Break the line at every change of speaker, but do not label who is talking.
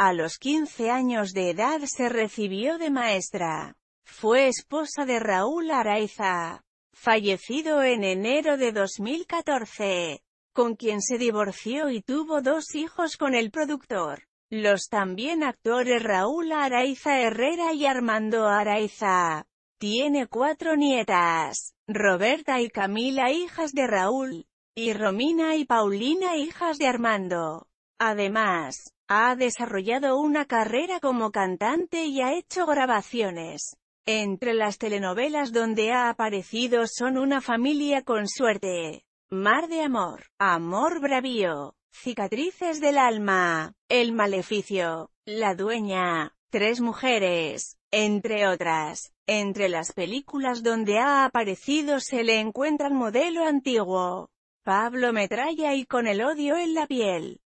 A los 15 años de edad se recibió de maestra. Fue esposa de Raúl Araiza, fallecido en enero de 2014, con quien se divorció y tuvo dos hijos con el productor. Los también actores Raúl Araiza Herrera y Armando Araiza. Tiene cuatro nietas, Roberta y Camila hijas de Raúl, y Romina y Paulina hijas de Armando. Además, ha desarrollado una carrera como cantante y ha hecho grabaciones. Entre las telenovelas donde ha aparecido son Una familia con suerte, Mar de amor, Amor bravío, Cicatrices del alma, El maleficio, La dueña, Tres mujeres, entre otras. Entre las películas donde ha aparecido se le encuentra el modelo antiguo, Pablo Metralla y con el odio en la piel.